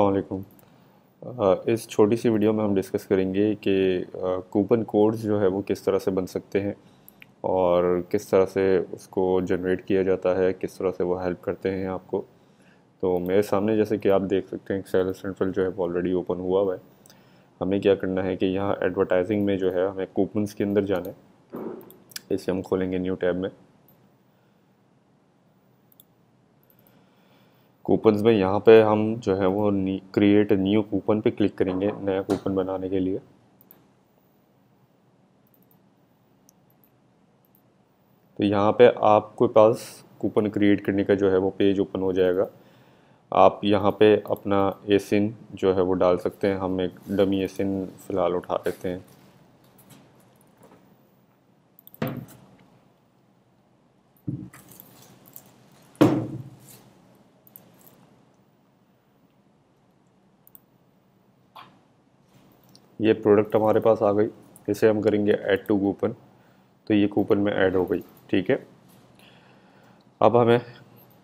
अलैक्म इस छोटी सी वीडियो में हम डिस्कस करेंगे कि कूपन कोड्स जो है वो किस तरह से बन सकते हैं और किस तरह से उसको जनरेट किया जाता है किस तरह से वो हेल्प करते हैं आपको तो मेरे सामने जैसे कि आप देख सकते हैं सेल सेंट्रल जो है वो ऑलरेडी ओपन हुआ हुआ है हमें क्या करना है कि यहाँ एडवर्टाइजिंग में जो है हमें कूपन्स के अंदर जाना है इसे हम खोलेंगे न्यू टैब में कूपन्स में यहाँ पे हम जो है वो क्रिएट न्यू कूपन पे क्लिक करेंगे नया कूपन बनाने के लिए तो यहाँ पे आपके पास कूपन क्रिएट करने का जो है वो पेज ओपन हो जाएगा आप यहाँ पे अपना एसिन जो है वो डाल सकते हैं हम एक डमी एसिन फ़िलहाल उठा लेते हैं ये प्रोडक्ट हमारे पास आ गई इसे हम करेंगे ऐड टू कूपन तो ये कूपन में ऐड हो गई ठीक है अब हमें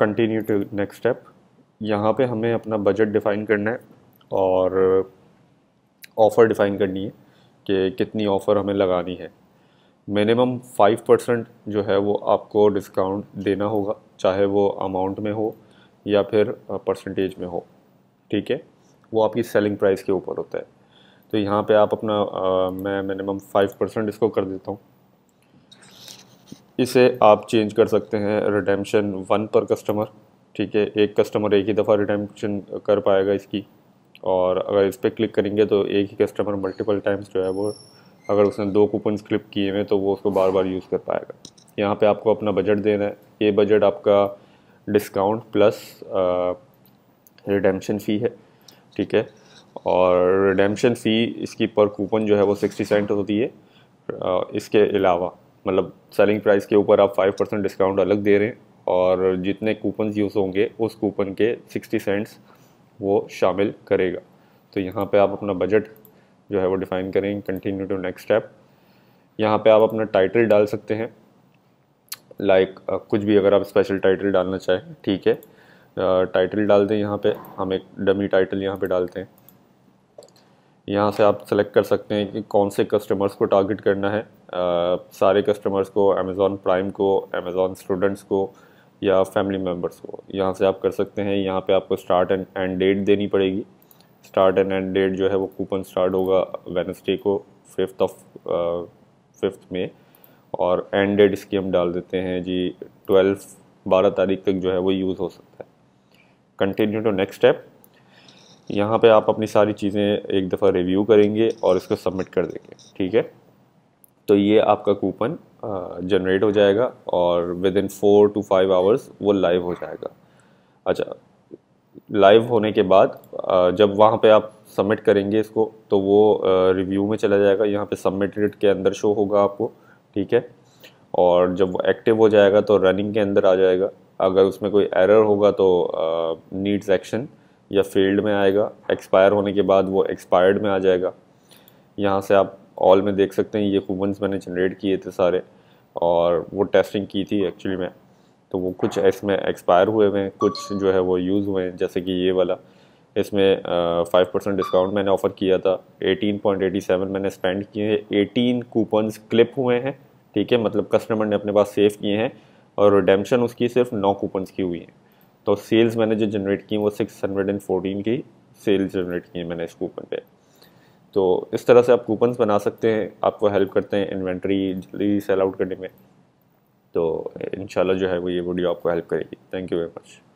कंटिन्यू टू नेक्स्ट स्टेप यहाँ पे हमें अपना बजट डिफ़ाइन करना है और ऑफ़र डिफ़ाइन करनी है कि कितनी ऑफ़र हमें लगानी है मिनिमम फाइव परसेंट जो है वो आपको डिस्काउंट देना होगा चाहे वो अमाउंट में हो या फिर परसेंटेज में हो ठीक है वो आपकी सेलिंग प्राइस के ऊपर होता है तो यहाँ पे आप अपना आ, मैं मिनिमम फाइव परसेंट इसको कर देता हूँ इसे आप चेंज कर सकते हैं रिडेम्पशन वन पर कस्टमर ठीक है एक कस्टमर एक ही दफ़ा रिडेम्पशन कर पाएगा इसकी और अगर इस पर क्लिक करेंगे तो एक ही कस्टमर मल्टीपल टाइम्स जो है वो अगर उसने दो कूपन क्लिप किए हुए तो वो उसको बार बार यूज़ कर पाएगा यहाँ पे आपको अपना बजट देना है ये बजट आपका डिस्काउंट प्लस रिडेम्पशन फ़ी है ठीक है और रिडेम्पशन फ़ी इसकी पर कूपन जो है वो सिक्सटी सेंट होती है इसके अलावा मतलब सेलिंग प्राइस के ऊपर आप फाइव परसेंट डिस्काउंट अलग दे रहे हैं और जितने कूपन यूज़ होंगे उस कूपन के सिक्सटी सेंट्स वो शामिल करेगा तो यहाँ पे आप अपना बजट जो है वो डिफ़ाइन करें कंटिन्यू टू नेक्स्ट स्टेप यहाँ पे आप अपना टाइटल डाल सकते हैं लाइक like, कुछ भी अगर आप स्पेशल टाइटल डालना चाहें ठीक है टाइटल डाल दें यहाँ पे हम एक डमी टाइटल यहाँ पे डालते हैं यहाँ से आप सेलेक्ट कर सकते हैं कि कौन से कस्टमर्स को टारगेट करना है आ, सारे कस्टमर्स को अमेज़ॉन प्राइम को अमेज़ॉन स्टूडेंट्स को या फैमिली मेम्बर्स को यहाँ से आप कर सकते हैं यहाँ पे आपको स्टार्ट एंड एंड डेट देनी पड़ेगी स्टार्ट एंड एंड डेट जो है वो कूपन स्टार्ट होगा वेनसडे को फिफ्थ ऑफ फिफ्थ में और एंड डेट इसकी हम डाल देते हैं जी ट्वेल्व बारह तारीख तक जो है वो यूज़ हो सकता है कंटिन्यू टू नेक्स्ट स्टेप यहाँ पे आप अपनी सारी चीज़ें एक दफ़ा रिव्यू करेंगे और इसको सबमिट कर देंगे ठीक है तो ये आपका कूपन जनरेट हो जाएगा और within four to five hours वो लाइव हो जाएगा अच्छा लाइव होने के बाद जब वहाँ पे आप सबमिट करेंगे इसको तो वो रिव्यू में चला जाएगा यहाँ पे सबमिटेड के अंदर शो होगा आपको ठीक है और जब वो एक्टिव हो जाएगा तो रनिंग के अंदर आ जाएगा अगर उसमें कोई एरर होगा तो नीड्स एक्शन या फील्ड में आएगा एक्सपायर होने के बाद वो एक्सपायर्ड में आ जाएगा यहाँ से आप ऑल में देख सकते हैं ये कूपन्स मैंने जनरेट किए थे सारे और वो टेस्टिंग की थी एक्चुअली में तो वो कुछ इसमें एक्सपायर हुए हुए हैं कुछ जो है वो यूज़ हुए हैं जैसे कि ये वाला इसमें फाइव परसेंट डिस्काउंट मैंने ऑफ़र किया था एटीन पॉइंट एटी सेवन मैंने स्पेंड किए हैं एटीन कूपन्स क्लिप हुए हैं ठीक है मतलब कस्टमर ने अपने पास सेव किए हैं और रिडेम्पशन उसकी सिर्फ नौ कूपन्स की हुई हैं तो सेल्स मैंने जो जनरेट की वो सिक्स हंड्रेड एंड फोटीन की सेल्स जनरेट की मैंने इस कूपन पे तो इस तरह से आप कूपन्स बना सकते हैं आपको हेल्प करते हैं इन्वेंट्री जल्दी सेल आउट करने में तो इन जो है वो ये वीडियो आपको हेल्प करेगी थैंक यू वेरी मच